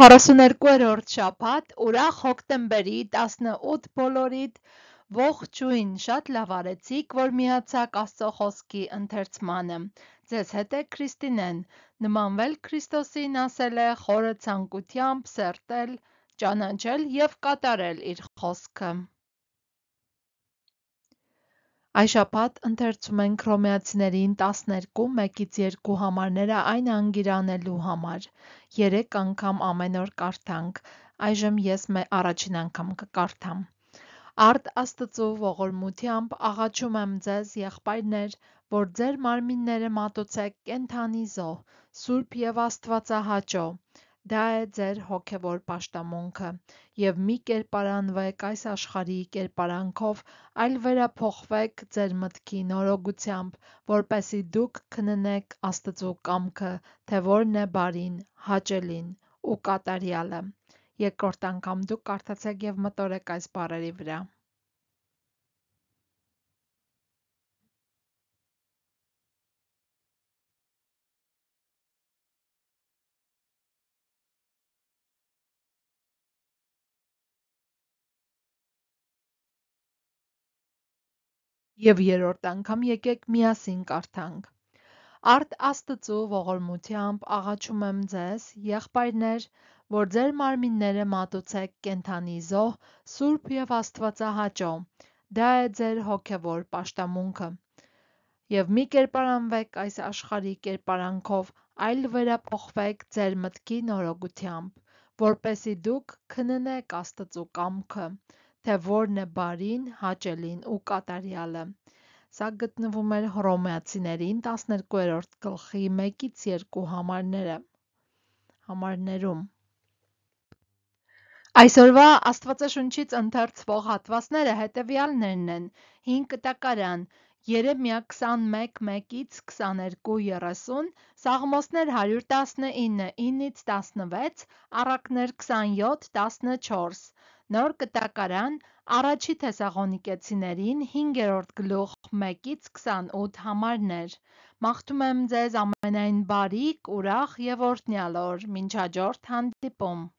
Հարասուներկուերորդ շաբաթ ուրախ հոկտեմբերի 18 բոլորիդ ողջույն շատ լավ արեցիք, որ միացաք Աստծո խոսքի ընթերցմանը։ Ձեզ հետ է Քրիստինեն։ Նմանվել Քրիստոսին ասել է խորը ցանկությամբ սերտել, ճանաչել եւ կատարել իր խոսքը։ Այս շաբաթ ընթերցում են Քրոմեացիներին 12-1-ից 2 համարները այն անգիրանելու համար։ 3 անգամ ամեն օր կարդանք։ Այժմ ես առաջին անգամ կկարդամ։ Արդ Աստծո ողորմությամբ աղաչում եմ ձեզ, եղբայրներ, որ ձեր մարմինները մատուցեք կենթանի զոհ, սուրբ եւ աստվածահաճո, Դա է ձեր հոգևոր պաշտամունքը եւ մի կերպարանվեք այս աշխարհի կերպարանքով, այլ վերափոխվեք ձեր մտքի նորոգությամբ, որպեսի դուք քննեք Աստծո կամքը, թե որն է բարին, հաճելին ու կատարյալը։ Երկրորդ անգամ դուք կարդացեք եւ մտորեք այս բառերի վրա։ Եվ երրորդ անգամ եկեք միասին կարդանք։ Արդ Աստծու ողորմությամբ աղաչում եմ ձեզ, եղբայրներ, որ ձեր մարմինները մատուցեք կենթանի զոհ, սուրբ եւ աստվածահաճո։ Դա է ձեր հոգևոր աշտամունքը։ Եվ մի կերպարանվեք այս աշխարհի կերպարանքով, այլ վերափոխվեք ձեր մտքի նորոգությամբ, որպեսի դուք քննեք Աստծու կամքը, թե որն է բարին, հաճելին ու կատարյալը։ Սա գտնվում էր հռոմեացիներին 12-րդ գլխի 1-ից 2 համարները համարներում։ Այսօրվա Աստվածաշունչից ընթերցվող հատվածները հետևյալներն են. Հին կտակարան, Երեմիա 21:1-ից 22:30, Սաղմոսներ 119:9-ից 16, Առակներ 27:14, նոր կտակարան առաջի թեսաղոնիկեցիներին 5-րդ գլուխ 1-ից 28 համարն էր։ Մաղթում եմ ձեզ ամենայն բարիք, ուրախ և օրհնյալ օր, մինչ հաջորդ հանդիպում։